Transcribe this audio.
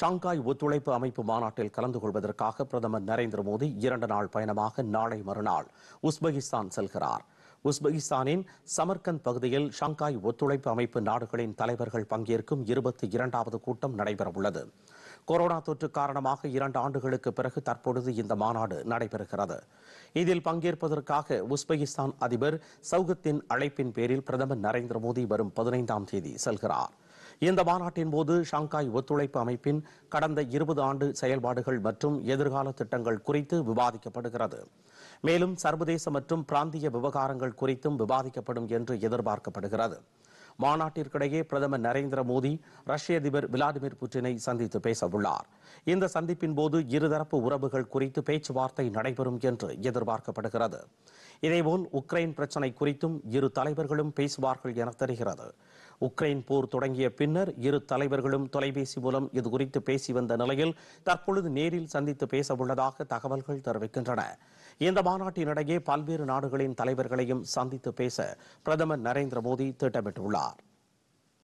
Shanghai ஒத்துழைப்பு அமைப்பு மாநாட்டில் கலந்து கொள்வதற்காக பிரதமர் நரேந்திர மோடி இரண்டு நாள் பயணமாக நாளை மறுநாள் உஸ்பெகிஸ்தான் செல்கிறார் உஸ்பெகிஸ்தானின் சமர்கந்த் பகுதியில் ஷாங்காய் ஒத்துழைப்பு அமைப்பு நாடுகளின் தலைவர்கள் பங்கேற்கும் இருபத்தி இரண்டாவது கூட்டம் நடைபெறவுள்ளது கொரோனா தொற்று காரணமாக இரண்டு ஆண்டுகளுக்கு பிறகு தற்பொழுது இந்த மாநாடு நடைபெறுகிறது இதில் பங்கேற்பதற்காக உஸ்பெகிஸ்தான் அதிபர் சவுகத்தின் அழைப்பின் பேரில் பிரதமர் நரேந்திர மோடி வரும் பதினைந்தாம் தேதி செல்கிறார் இந்த மாநாட்டின் போது ஷாங்காய் ஒத்துழைப்பு அமைப்பின் கடந்த இருபது ஆண்டு செயல்பாடுகள் மற்றும் எதிர்கால திட்டங்கள் குறித்து விவாதிக்கப்படுகிறது மேலும் சர்வதேச மற்றும் பிராந்திய விவகாரங்கள் குறித்தும் விவாதிக்கப்படும் என்று எதிர்பார்க்கப்படுகிறது மாநாட்டிற்கிடையே பிரதமர் நரேந்திர மோடி ரஷ்ய அதிபர் விளாடிமிர் புட்டினை சந்தித்து பேசவுள்ளார் இந்த சந்திப்பின் போது இருதரப்பு உறவுகள் குறித்து பேச்சுவார்த்தை நடைபெறும் என்று எதிர்பார்க்கப்படுகிறது இதேபோல் உக்ரைன் பிரச்சினை குறித்தும் இரு தலைவர்களும் பேசுவார்கள் என தெரிகிறது உக்ரைன் போர் தொடங்கிய பின்னர் இரு தலைவர்களும் தொலைபேசி மூலம் இதுகுறித்து பேசி வந்த நிலையில் தற்பொழுது நேரில் சந்தித்து பேசவுள்ளதாக தகவல்கள் தெரிவிக்கின்றன இந்த மாநாட்டினிடையே பல்வேறு நாடுகளின் தலைவர்களையும் சந்தித்து பேச பிரதமர் நரேந்திர மோடி திட்டமிட்டுள்ளார்